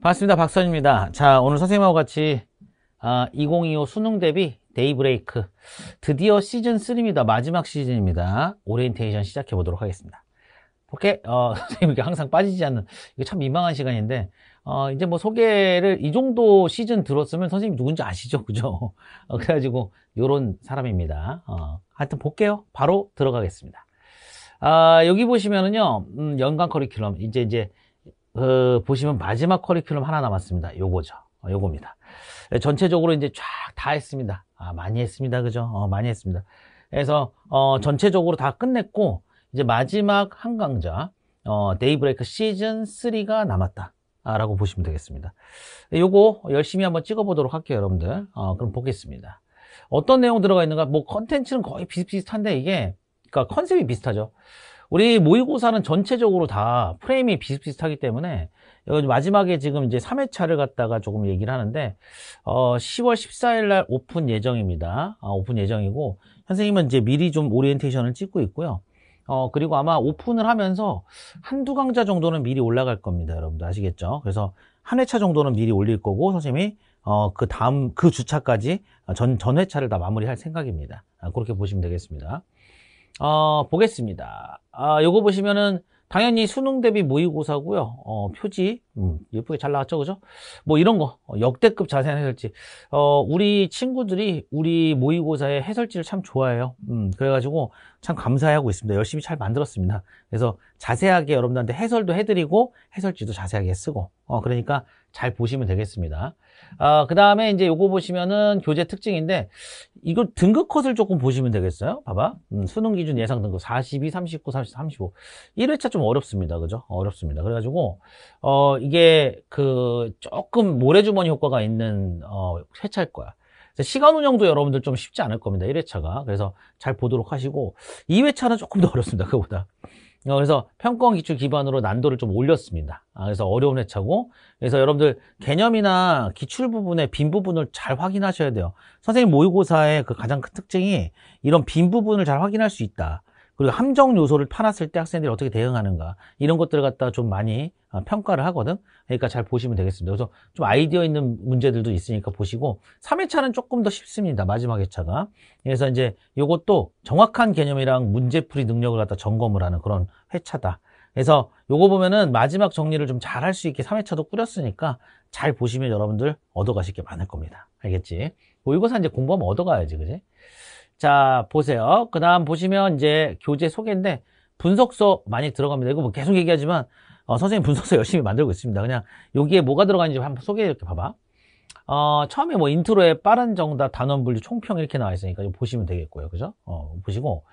반갑습니다. 박선입니다. 자, 오늘 선생님하고 같이 아, 2025 수능 대비 데이브레이크 드디어 시즌 3입니다. 마지막 시즌입니다. 오리엔테이션 시작해 보도록 하겠습니다. 오케이. 어, 선생님이 항상 빠지지 않는 이거참 민망한 시간인데 어, 이제 뭐 소개를 이 정도 시즌 들었으면 선생님 누군지 아시죠? 그죠? 어, 그래가지고 요런 사람입니다. 어, 하여튼 볼게요. 바로 들어가겠습니다. 아, 여기 보시면은요. 음, 연간 커리큘럼 이제 이제 어, 보시면 마지막 커리큘럼 하나 남았습니다. 요거죠. 어, 요겁니다. 예, 전체적으로 이제 쫙 다 했습니다. 아, 많이 했습니다. 그죠? 어, 많이 했습니다. 그래서 어, 전체적으로 다 끝냈고 이제 마지막 한 강좌 어, 데이브레이크 시즌 3가 남았다. 아, 라고 보시면 되겠습니다. 예, 요거 열심히 한번 찍어보도록 할게요, 여러분들. 어, 그럼 보겠습니다. 어떤 내용 들어가 있는가? 뭐 컨텐츠는 거의 비슷비슷한데 이게 그러니까 컨셉이 비슷하죠. 우리 모의고사는 전체적으로 다 프레임이 비슷비슷하기 때문에 마지막에 지금 이제 3회차를 갖다가 조금 얘기를 하는데 어, 10월 14일 날 오픈 예정입니다. 아, 오픈 예정이고 선생님은 이제 미리 좀 오리엔테이션을 찍고 있고요. 어, 그리고 아마 오픈을 하면서 한두 강좌 정도는 미리 올라갈 겁니다. 여러분들 아시겠죠? 그래서 한 회차 정도는 미리 올릴 거고 선생님이 어, 그 다음 그 주차까지 전 전회차를 다 마무리할 생각입니다. 아, 그렇게 보시면 되겠습니다. 어, 보겠습니다. 아, 요거 보시면은 당연히 수능 대비 모의고사고요. 어, 표지 음, 예쁘게 잘 나왔죠, 그죠? 뭐 이런 거 어, 역대급 자세한 해설지. 어, 우리 친구들이 우리 모의고사의 해설지를 참 좋아해요. 음, 그래가지고 참감사하고 있습니다. 열심히 잘 만들었습니다. 그래서 자세하게 여러분들한테 해설도 해드리고 해설지도 자세하게 쓰고. 어, 그러니까 잘 보시면 되겠습니다. 어, 아, 그 다음에 이제 요거 보시면은 교재 특징인데 이거 등급 컷을 조금 보시면 되겠어요. 봐봐. 음, 수능 기준 예상 등급 42, 39, 30, 35. 1회차 좀 어렵습니다. 그죠? 어렵습니다. 그래가지고 어, 이게 그 조금 모래주머니 효과가 있는 어, 회차일 거야. 시간 운영도 여러분들 좀 쉽지 않을 겁니다. 1회차가. 그래서 잘 보도록 하시고 2회차는 조금 더 어렵습니다. 그보다. 거 어, 그래서 평권 기출 기반으로 난도를 좀 올렸습니다. 아, 그래서 어려운 회차고 그래서 여러분들 개념이나 기출 부분의 빈 부분을 잘 확인하셔야 돼요. 선생님 모의고사의 그 가장 큰 특징이 이런 빈 부분을 잘 확인할 수 있다. 그리고 함정 요소를 파놨을 때 학생들이 어떻게 대응하는가 이런 것들을 갖다 좀 많이 어, 평가를 하거든 그러니까 잘 보시면 되겠습니다 그래서 좀 아이디어 있는 문제들도 있으니까 보시고 3회차는 조금 더 쉽습니다 마지막 회차가 그래서 이제 이것도 정확한 개념이랑 문제풀이 능력을 갖다 점검을 하는 그런 회차다 그래서 요거 보면은 마지막 정리를 좀 잘 할 수 있게 3회차도 꾸렸으니까 잘 보시면 여러분들 얻어가실 게 많을 겁니다 알겠지? 모의고사 뭐 이제 공부하면 얻어가야지 그지? 자, 보세요. 그 다음 보시면 이제 교재 소개인데 분석서 많이 들어갑니다. 이거 뭐 계속 얘기하지만 어, 선생님 분석서 열심히 만들고 있습니다. 그냥 여기에 뭐가 들어가는지 한번 소개 해 이렇게 봐봐. 어, 처음에 뭐 인트로에 빠른 정답, 단원 분류, 총평 이렇게 나와 있으니까 좀 보시면 되겠고요. 그죠? 어, 보시고.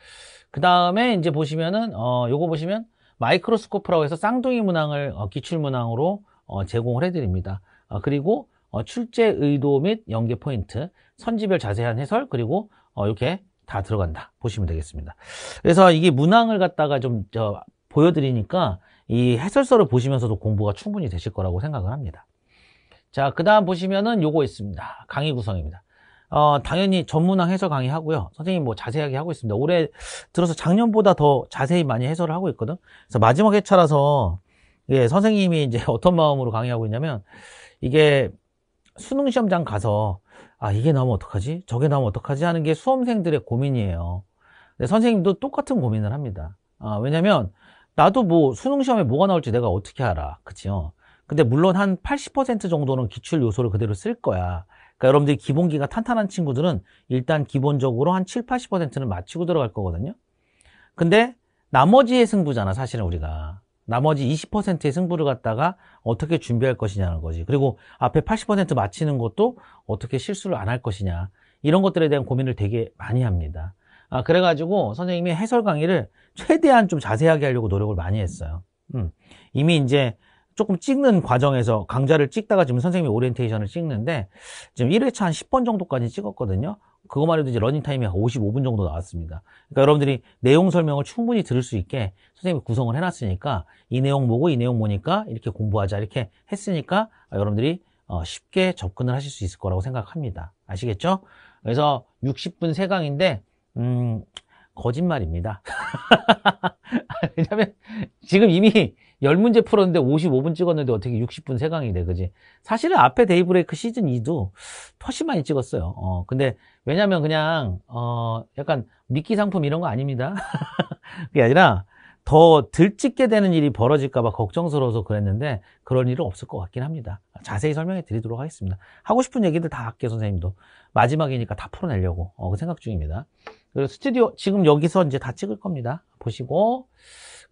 그 다음에 이제 보시면은, 어, 요거 보시면 마이크로스코프라고 해서 쌍둥이 문항을 어, 기출 문항으로 어, 제공을 해드립니다. 어, 그리고 어, 출제 의도 및 연계 포인트, 선지별 자세한 해설, 그리고 어, 이렇게 다 들어간다 보시면 되겠습니다 그래서 이게 문항을 갖다가 좀 저, 보여드리니까 이 해설서를 보시면서도 공부가 충분히 되실 거라고 생각을 합니다 자그 다음 보시면은 요거 있습니다 강의 구성입니다 어, 당연히 전문항 해설 강의 하고요 선생님 뭐 자세하게 하고 있습니다 올해 들어서 작년보다 더 자세히 많이 해설을 하고 있거든 그래서 마지막 회차라서 예, 선생님이 이제 어떤 마음으로 강의하고 있냐면 이게 수능시험장 가서 아 이게 나오면 어떡하지? 저게 나오면 어떡하지? 하는 게 수험생들의 고민이에요. 근데 선생님도 똑같은 고민을 합니다. 아, 왜냐면 나도 뭐 수능 시험에 뭐가 나올지 내가 어떻게 알아, 그치요? 근데 물론 한 80% 정도는 기출 요소를 그대로 쓸 거야. 그러니까 여러분들이 기본기가 탄탄한 친구들은 일단 기본적으로 한 7, 80%는 마치고 들어갈 거거든요. 근데 나머지의 승부잖아, 사실은 우리가. 나머지 20%의 승부를 갖다가 어떻게 준비할 것이냐는 거지. 그리고 앞에 80% 맞히는 것도 어떻게 실수를 안 할 것이냐. 이런 것들에 대한 고민을 되게 많이 합니다. 아, 그래가지고 선생님이 해설 강의를 최대한 좀 자세하게 하려고 노력을 많이 했어요. 음, 이미 이제 조금 찍는 과정에서 강좌를 찍다가 지금 선생님이 오리엔테이션을 찍는데 지금 1회차 한 10번 정도까지 찍었거든요. 그거만 해도 이제 러닝타임이 55분 정도 나왔습니다. 그러니까 여러분들이 내용 설명을 충분히 들을 수 있게 선생님이 구성을 해놨으니까 이 내용 보고 이 내용 보니까 이렇게 공부하자 이렇게 했으니까 여러분들이 어, 쉽게 접근을 하실 수 있을 거라고 생각합니다. 아시겠죠? 그래서 60분 3강인데 음, 거짓말입니다. 왜냐면 지금 이미 열문제 풀었는데 55분 찍었는데 어떻게 60분 세강이 돼, 그지? 사실은 앞에 데이브레이크 시즌 2도 훨씬 많이 찍었어요. 어, 근데 왜냐면 그냥, 어, 약간 미끼 상품 이런 거 아닙니다. 그게 아니라 더 들찍게 되는 일이 벌어질까봐 걱정스러워서 그랬는데 그런 일은 없을 것 같긴 합니다. 자세히 설명해 드리도록 하겠습니다. 하고 싶은 얘기들 다 할게요, 선생님도. 마지막이니까 다 풀어내려고 어, 그 생각 중입니다. 그리고 스튜디오 지금 여기서 이제 다 찍을 겁니다. 보시고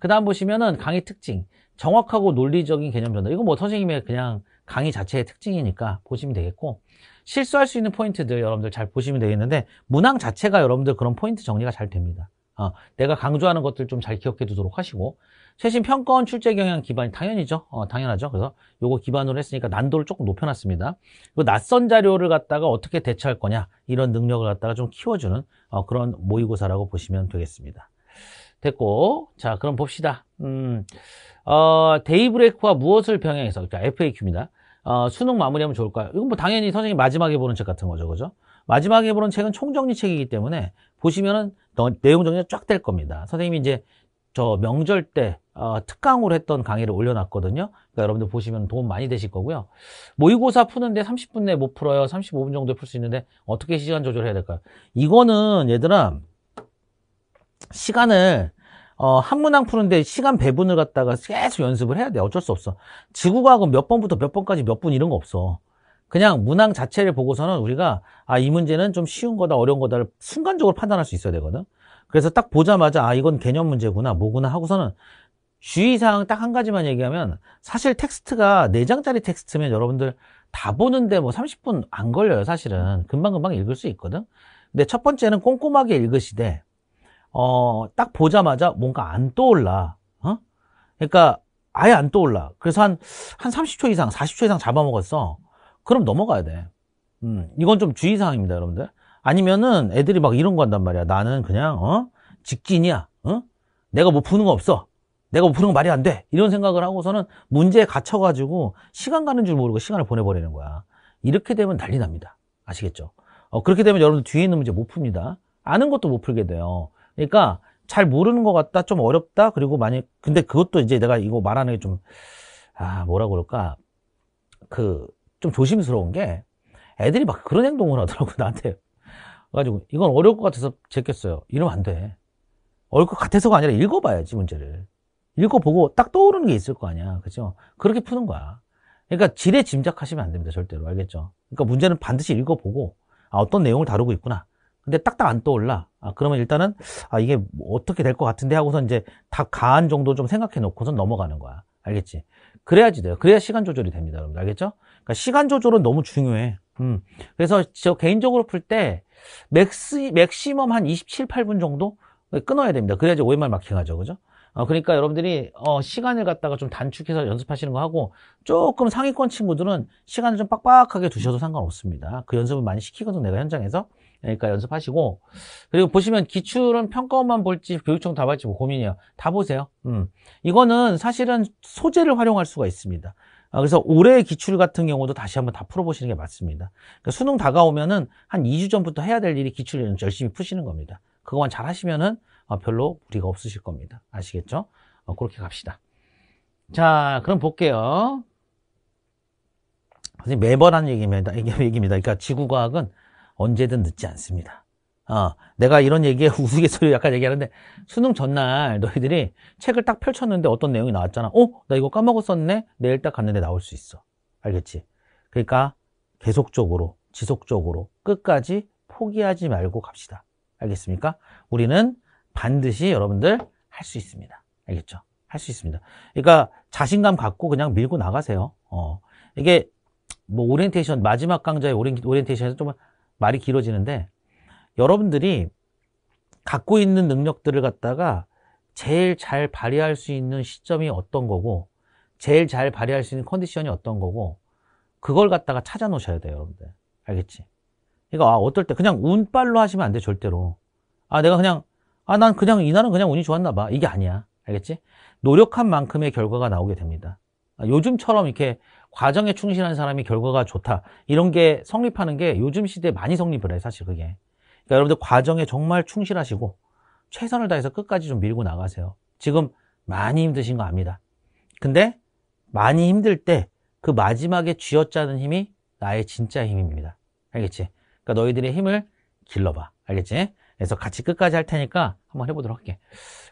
그 다음 보시면은 강의 특징 정확하고 논리적인 개념 전달 이거 뭐 선생님의 그냥 강의 자체의 특징이니까 보시면 되겠고 실수할 수 있는 포인트들 여러분들 잘 보시면 되겠는데 문항 자체가 여러분들 그런 포인트 정리가 잘 됩니다 어, 내가 강조하는 것들 좀 잘 기억해 두도록 하시고 최신 평가원 출제 경향 기반이 당연히죠 어, 당연하죠 그래서 요거 기반으로 했으니까 난도를 조금 높여놨습니다 그 낯선 자료를 갖다가 어떻게 대처할 거냐 이런 능력을 갖다가 좀 키워주는 어, 그런 모의고사라고 보시면 되겠습니다 됐고 자 그럼 봅시다 음, 어, 데이브레이크와 무엇을 병행해서 그러니까 FAQ입니다 어, 수능 마무리하면 좋을까요? 이건 뭐 당연히 선생님 마지막에 보는 책 같은 거죠 그죠? 마지막에 보는 책은 총정리 책이기 때문에 보시면은 내용 정리가 쫙 될 겁니다 선생님이 이제 저 명절 때 어, 특강으로 했던 강의를 올려놨거든요 그러니까 여러분들 보시면 도움 많이 되실 거고요 모의고사 푸는데 30분 내에 못 풀어요 35분 정도에 풀 수 있는데 어떻게 시간 조절해야 될까요? 이거는 얘들아 시간을 어, 한문항 푸는데 시간 배분을 갖다가 계속 연습을 해야 돼. 어쩔 수 없어. 지구과학은 몇 번부터 몇 번까지 몇 분 이런 거 없어. 그냥 문항 자체를 보고서는 우리가 아, 이 문제는 좀 쉬운 거다 어려운 거다를 순간적으로 판단할 수 있어야 되거든. 그래서 딱 보자마자 아, 이건 개념 문제구나 뭐구나 하고서는 주의사항 딱 한 가지만 얘기하면 사실 텍스트가 4장짜리 텍스트면 여러분들 다 보는데 뭐 30분 안 걸려요 사실은 금방금방 읽을 수 있거든 근데 첫 번째는 꼼꼼하게 읽으시되 어, 딱 보자마자 뭔가 안 떠올라. 어? 그러니까 아예 안 떠올라. 그래서 한, 한 30초 이상, 40초 이상 잡아먹었어. 그럼 넘어가야 돼. 음, 이건 좀 주의사항입니다, 여러분들. 아니면은 애들이 막 이런 거 한단 말이야. 나는 그냥, 어? 직진이야. 어? 내가 뭐 푸는 거 없어. 내가 뭐 푸는 거 말이 안 돼. 이런 생각을 하고서는 문제에 갇혀가지고 시간 가는 줄 모르고 시간을 보내버리는 거야. 이렇게 되면 난리 납니다. 아시겠죠? 어, 그렇게 되면 여러분들 뒤에 있는 문제 못 풉니다. 아는 것도 못 풀게 돼요. 그러니까 잘 모르는 것 같다, 좀 어렵다, 그리고 많이, 근데 그것도 이제 내가 이거 말하는 게 좀, 아, 뭐라 그럴까. 그, 좀 조심스러운 게 애들이 막 그런 행동을 하더라고, 나한테. 그래가지고 이건 어려울 것 같아서 제꼈어요. 이러면 안 돼. 어려울 것 같아서가 아니라 읽어봐야지, 문제를. 읽어보고 딱 떠오르는 게 있을 거 아니야. 그죠? 그렇게 푸는 거야. 그러니까 지레 짐작하시면 안 됩니다. 절대로. 알겠죠? 그러니까 문제는 반드시 읽어보고, 아, 어떤 내용을 다루고 있구나. 근데 딱딱 안 떠올라. 아, 그러면 일단은, 아, 이게 뭐 어떻게 될 것 같은데 하고서 이제 다 가한 정도 좀 생각해 놓고서 넘어가는 거야. 알겠지? 그래야지 돼요. 그래야 시간 조절이 됩니다. 여러분 알겠죠? 그러니까 시간 조절은 너무 중요해. 음. 그래서 저 개인적으로 풀 때 맥시, 맥시멈 한 27, 8분 정도 끊어야 됩니다. 그래야지 오해말 마킹하죠. 그죠? 어, 그러니까 여러분들이 어, 시간을 갖다가 좀 단축해서 연습하시는 거 하고 조금 상위권 친구들은 시간을 좀 빡빡하게 두셔도 상관없습니다. 그 연습을 많이 시키거든 내가 현장에서. 그러니까 연습하시고 그리고 보시면 기출은 평가원만 볼지 교육청 다 볼지 뭐 고민이에요. 다 보세요. 음. 이거는 사실은 소재를 활용할 수가 있습니다. 아, 그래서 올해 기출 같은 경우도 다시 한번 다 풀어보시는 게 맞습니다. 그러니까 수능 다가오면은 한 2주 전부터 해야 될 일이 기출 연습 열심히 푸시는 겁니다. 그것만 잘 하시면은 어, 별로 무리가 없으실 겁니다. 아시겠죠? 어, 그렇게 갑시다. 자, 그럼 볼게요. 선생님, 매번 한 얘기입니다. 얘기입니다. 그러니까 지구과학은 언제든 늦지 않습니다. 어, 내가 이런 얘기에 우스갯소리 약간 얘기하는데 수능 전날 너희들이 책을 딱 펼쳤는데 어떤 내용이 나왔잖아. 어? 나 이거 까먹었었네? 내일 딱 갔는데 나올 수 있어. 알겠지? 그러니까 계속적으로, 지속적으로 끝까지 포기하지 말고 갑시다. 알겠습니까? 우리는 반드시 여러분들 할 수 있습니다. 알겠죠? 할 수 있습니다. 그러니까 자신감 갖고 그냥 밀고 나가세요. 어. 이게 뭐 오리엔테이션 마지막 강좌의 오리엔테이션에서 좀 말이 길어지는데 여러분들이 갖고 있는 능력들을 갖다가 제일 잘 발휘할 수 있는 시점이 어떤 거고 제일 잘 발휘할 수 있는 컨디션이 어떤 거고 그걸 갖다가 찾아 놓으셔야 돼요 여러분들 알겠지? 그러니까 아, 어떨 때 그냥 운빨로 하시면 안 돼 절대로 아 내가 그냥 아, 난 그냥 이날은 그냥 운이 좋았나 봐. 이게 아니야. 알겠지? 노력한 만큼의 결과가 나오게 됩니다. 아, 요즘처럼 이렇게 과정에 충실한 사람이 결과가 좋다. 이런 게 성립하는 게 요즘 시대에 많이 성립을 해, 사실 그게. 그러니까 여러분들 과정에 정말 충실하시고 최선을 다해서 끝까지 좀 밀고 나가세요. 지금 많이 힘드신 거 압니다. 근데 많이 힘들 때 그 마지막에 쥐어짜는 힘이 나의 진짜 힘입니다. 알겠지? 그러니까 너희들의 힘을 길러봐. 알겠지? 그래서 같이 끝까지 할 테니까 한번 해보도록 할게.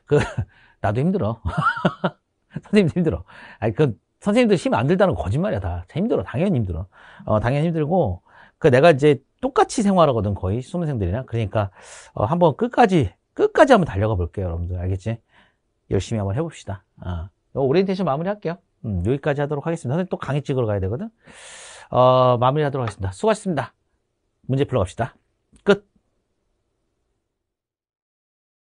그, 나도 힘들어. 선생님도 힘들어. 아니, 그, 선생님들 힘 안 들다는 거짓말이야, 다. 힘들어. 당연히 힘들어. 어, 당연히 힘들고, 그 내가 이제 똑같이 생활하거든, 거의. 수험생들이랑. 그러니까, 어, 한번 끝까지, 끝까지 한번 달려가 볼게요, 여러분들. 알겠지? 열심히 한번 해봅시다. 어. 오리엔테이션 마무리 할게요. 음, 여기까지 하도록 하겠습니다. 선생님 또 강의 찍으러 가야 되거든. 어, 마무리 하도록 하겠습니다. 수고하셨습니다. 문제 풀어 갑시다.